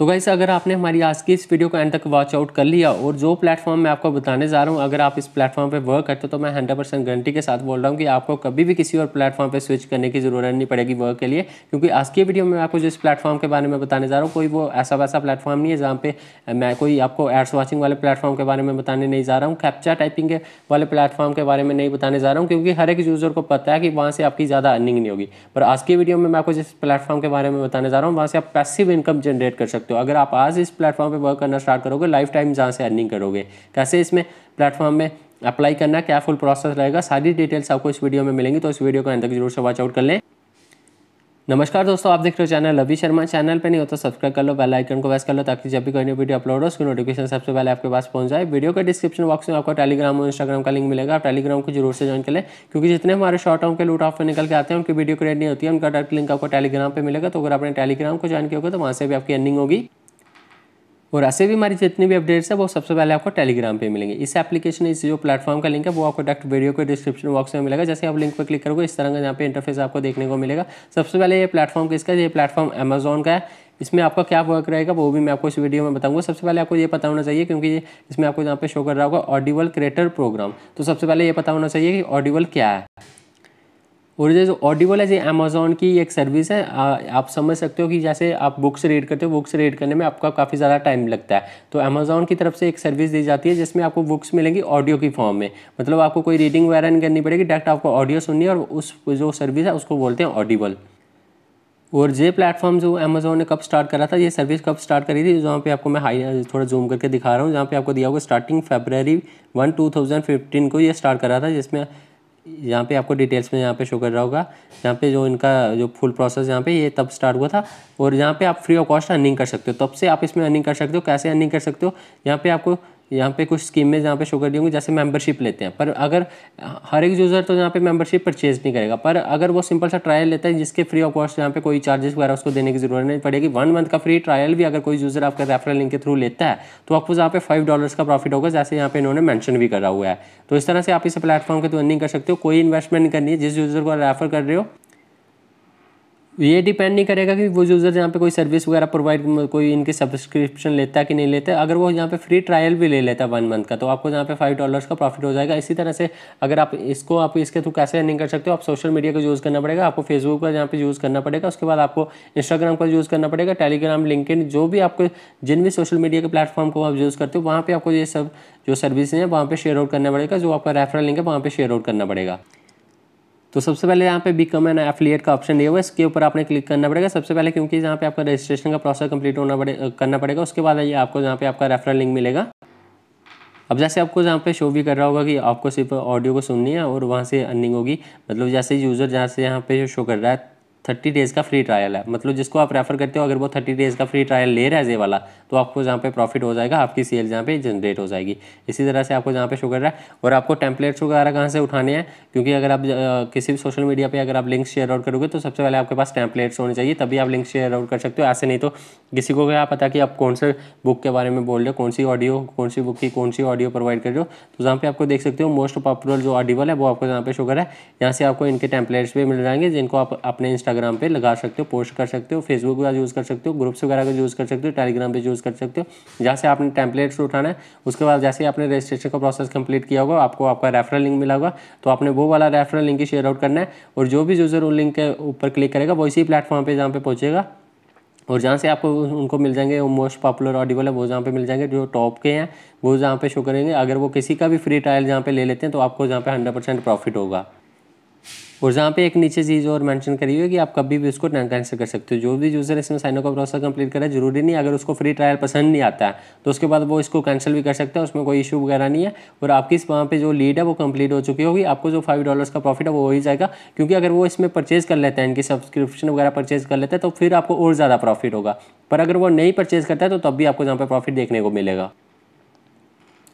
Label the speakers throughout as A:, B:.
A: तो गाइस अगर आपने हमारी आज की इस वीडियो को एंड तक वॉच आउट कर लिया और जो प्लेटफॉर्म मैं आपको बताने जा रहा हूँ अगर आप इस प्लेटफॉर्म पे वर्क करते हो तो मैं हंड्रेड परसेंट गारंटी के साथ बोल रहा हूँ कि आपको कभी भी किसी और प्लेटफॉर्म पे स्विच करने की ज़रूरत नहीं पड़ेगी वर्क के लिए क्योंकि आज की वीडियो में आपको जिस प्लेटफॉर्म के बारे में बताने जा रहा हूँ कोई वो ऐसा वैसा प्लेटफॉर्म नहीं है जहाँ पे मैं कोई आपको एड्स वॉचिंग वाले प्लेटफॉर्म के बारे में बताने नहीं जा रहा हूँ कैप्चा टाइपिंग वाले प्लेटफॉर्म के बारे में नहीं बताने जा रहा हूँ क्योंकि हर एक यूज़र को पता है कि वहाँ से आपकी ज़्यादा अर्निंग नहीं होगी पर आज की वीडियो में मैं आपको जिस प्लेटफॉर्म के बारे में बताने जा रहा हूँ वहाँ से आप पैसिव इनकम जनरेट कर सकते सकते हो अगर आप आज इस प्लेटफॉर्म पे वर्क करना स्टार्ट करोगे लाइफ टाइम जहाँ से अर्निंग करोगे कैसे इसमें प्लेटफॉर्म में अप्लाई करना क्या फुल प्रोसेस रहेगा सारी डिटेल्स आपको इस वीडियो में मिलेंगी तो इस वीडियो को अंदर जरूर से वॉच आउट कर लें नमस्कार दोस्तों आप देख रहे हो चैनल अभी शर्मा चैनल पे नहीं होता तो सब्सक्राइब कर लो बेल आइकन को प्रेस कर लो ताकि जब भी कोई नई वीडियो अपलोड हो उसकी नोटिफिकेशन सबसे पहले आपके पास पहुंच जाए वीडियो के डिस्क्रिप्शन बॉक्स में आपको टेलीग्राम और इंस्टाग्राम का लिंक मिलेगा आप टेलीग्राम को जरूर से ज्वाइन कर लें क्योंकि जितने हमारे शॉर्ट टर्म के लूट ऑफ निकल के आते हैं उनकी वीडियो क्रिएट नहीं होती है उनका डायरेक्ट लिंक आपको टेलीग्राम पर मिलेगा तो अगर आपने टेलीग्राम को ज्वाइन किया होगा तो वहाँ से भी आपकी अर्निंग होगी और ऐसे भी हमारी जितनी भी अपडेट्स है वो सबसे पहले आपको टेलीग्राम पे मिलेंगे इस एप्लीकेशन इस जो प्लेटफॉर्म का लिंक है वो आपको डायरेक्ट वीडियो के डिस्क्रिप्शन बॉक्स में मिलेगा जैसे आप लिंक पर क्लिक करोगे इस तरह का यहाँ पे इंटरफेस आपको देखने को मिलेगा सबसे पहले ये प्लेटफॉर्म किसका ये प्लेटफॉर्म अमेजोन का है इसमें आपका क्या वर्क रहेगा वो भी मैं आपको इस वीडियो में बताऊंगा सबसे पहले आपको ये पता होना चाहिए क्योंकि इसमें आपको यहाँ पे शो कर रहा होगा ऑडिबल क्रिएटर प्रोग्राम तो सबसे पहले ये पता होना चाहिए कि ऑडिबल क्या है और ये जो ऑडिबल है ये अमेजोन की एक सर्विस है आ, आप समझ सकते हो कि जैसे आप बुक्स रीड करते हो बुक्स रीड करने में आपका काफ़ी ज़्यादा टाइम लगता है तो अमेजोन की तरफ से एक सर्विस दी जाती है जिसमें आपको बुक्स मिलेंगी ऑडियो की फॉर्म में मतलब आपको कोई रीडिंग वगैरह नहीं करनी पड़ेगी डायरेक्ट आपको ऑडियो सुननी है और उस जो सर्विस है उसको बोलते हैं ऑडिबल और ये प्लेटफॉर्म जो अमेजोन ने कब स्टार्ट करा था ये सर्विस कब स्टार्ट करी थी जहाँ पे आपको मैं हाई थोड़ा जूम करके दिखा रहा हूँ जहाँ पे आपको दिया होगा starting February one two thousand fifteen को ये स्टार्ट करा था जिसमें यहाँ पे आपको डिटेल्स में यहाँ पे शो कर रहा होगा यहाँ पे जो इनका जो फुल प्रोसेस यहाँ पे ये तब स्टार्ट हुआ था और यहाँ पे आप फ्री ऑफ कॉस्ट अर्निंग कर सकते हो तब से आप इसमें अर्निंग कर सकते हो कैसे अर्निंग कर सकते हो यहाँ पे आपको यहाँ पे कुछ स्कीम में यहाँ पे शो कर दी होंगी जैसे मेंबरशिप लेते हैं पर अगर हर एक यूज़र तो यहाँ पे मेंबरशिप परचेज नहीं करेगा पर अगर वो सिंपल सा ट्रायल लेता है जिसके फ्री ऑफ कॉस्ट यहाँ पे कोई चार्जेस वगैरह उसको देने की जरूरत नहीं पड़ेगी वन मंथ का फ्री ट्रायल भी अगर कोई यूज़र आपका रेफरल लिंक के थ्रू लेता है तो आपको यहाँ पे फाइव डॉलर्स का प्रॉफिट होगा जैसे यहाँ पे इन्होंने मैंशन भी करा हुआ है तो इस तरह से आप इस प्लेटफॉर्म के थ्रू अर्निंग कर सकते हो कोई इन्वेस्टमेंट नहीं करनी है जिस यूज़र को रेफर कर रहे हो ये डिपेंड नहीं करेगा कि वो यूज़र यहाँ पे कोई सर्विस वगैरह प्रोवाइड कोई इनकी सब्सक्रिप्शन लेता कि नहीं लेता अगर वो यहाँ पे फ्री ट्रायल भी ले लेता वन मंथ का तो आपको यहाँ पे फाइव डॉलर्स का प्रॉफिट हो जाएगा इसी तरह से अगर आप इसको आप इसके थ्रू कैसे अर्निंग कर सकते हो आप सोशल मीडिया का यूज़ करना पड़ेगा आपको फेसबुक का यहाँ पर यूज़ करना पड़ेगा उसके बाद आपको इंस्टाग्राम का यूज़ करना पड़ेगा टेलीग्राम लिंक जो भी आपको जिन भी सोशल मीडिया के प्लेटफॉर्म को आप यूज़ करते हो वहाँ पर आपको ये सब जो सर्विस हैं वहाँ पर शेयर आउट करना पड़ेगा जो आपका रेफरल लिंक है वहाँ पर शेयर आउट करना पड़ेगा तो सबसे पहले यहाँ पे बिकम एन एफिलिएट का ऑप्शन दिया हुआ है इसके ऊपर आपने क्लिक करना पड़ेगा सबसे पहले क्योंकि जहाँ पे आपका रजिस्ट्रेशन का प्रोसेस कंप्लीट होना पड़े करना पड़ेगा उसके बाद आइए आपको जहाँ पे आपका रेफरल लिंक मिलेगा अब जैसे आपको जहाँ पे शो भी कर रहा होगा कि आपको सिर्फ ऑडियो को सुननी है और वहाँ से अर्निंग होगी मतलब जैसे यूज़र जहाँ से यहाँ पे शो कर रहा है थर्टी डेज़ का फ्री ट्रायल है मतलब जिसको आप रेफ़र करते हो अगर वो थर्टी डेज़ का फ्री ट्रायल ले रहा है जे वाला तो आपको जहाँ पे प्रॉफिट हो जाएगा आपकी सेल जहाँ पे जनरेट हो जाएगी इसी तरह से आपको जहाँ पे शो कर रहा है और आपको टेम्पलेट्स वगैरह कहाँ से उठाने हैं क्योंकि अगर आप किसी भी सोशल मीडिया पर अगर आप लिंक शेयर आउट करोगे तो सबसे पहले आपके पास टैंपलेट्स होने चाहिए तभी आप लिंक शेयर आउट कर सकते हो ऐसे नहीं तो किसी को क्या पता कि आप कौन से बुक के बारे में बोल रहे हो कौन सी ऑडियो कौन सी बुक की कौन सी ऑडियो प्रोवाइड कर रहे हो तो जहाँ पर आपको देख सकते हो मोस्ट पॉपुलर जो ऑडिबल है वो आपको जहाँ पे शो कर रहा है यहाँ से आपको इनके टैंपलेट्स भी मिल जाएंगे जिनको आप अपने इंस्टा इंस्टाग्राम पे लगा सकते हो पोस्ट कर सकते हो फेसबुक का यूज़ कर सकते हो ग्रुप्स वगैरह का यूज़ कर सकते हो टेलीग्राम पे यूज़ कर सकते हो जहाँ से आपने टैंपलेट्स उठाना है उसके बाद जैसे आपने रजिस्ट्रेशन का प्रोसेस कंप्लीट किया होगा आपको आपका रेफरल लिंक मिला होगा तो आपने वो वाला रेफरल लिंक ही शेयर आउट करना है और जो भी यूज़र उन लिंक के ऊपर क्लिक करेगा वो इसी प्लेटफॉर्म पर जहाँ पर पहुँचेगा और जहाँ से आपको उनको मिल जाएंगे वो मोस्ट पॉपुलर ऑडिबल है वो जहाँ पे मिल जाएंगे जो टॉप के हैं वो जहाँ पे शो करेंगे अगर वो किसी का भी फ्री ट्रायल जहाँ पे ले लेते हैं तो आपको जहाँ पे हंड्रेड परसेंट प्रॉफिट होगा और जहाँ पे एक नीचे चीज़ और मेंशन करी हुई है कि आप कभी भी उसको कैंसिल कर सकते हो जो भी यूज़र इसमें साइनअप का प्रोसेस कंप्लीट करा जरूरी नहीं अगर उसको फ्री ट्रायल पसंद नहीं आता है तो उसके बाद वो इसको कैंसिल भी कर सकता है उसमें कोई इशू वगैरह नहीं है और आपकी इस वहाँ पर जो लीड है वो कंप्लीट हो चुकी होगी आपको जो फाइव डॉलर्स का प्रॉफिट है वो हो ही जाएगा क्योंकि अगर वो इसमें परचेज़ कर लेते हैं इनकी सब्सक्रिप्शन वगैरह परचेज़ कर लेते हैं तो फिर आपको और ज़्यादा प्रॉफिट होगा पर अगर वो नहीं परचेज़ करता है तो तब भी आपको जहाँ पर प्रॉफिट देखने को मिलेगा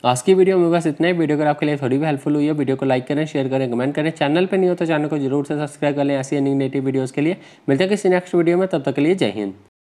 A: तो आज की वीडियो में बस इतना ही वीडियो अगर आपके लिए थोड़ी भी हेल्पफुल हुई है वीडियो को लाइक करें शेयर करें कमेंट करें चैनल पर नहीं हो तो चैनल को जरूर से सब्सक्राइब कर लें ऐसी नेगेटिव नेटिव वीडियोज़ के लिए मिलते हैं किसी नेक्स्ट वीडियो में तब तक के लिए जय हिंद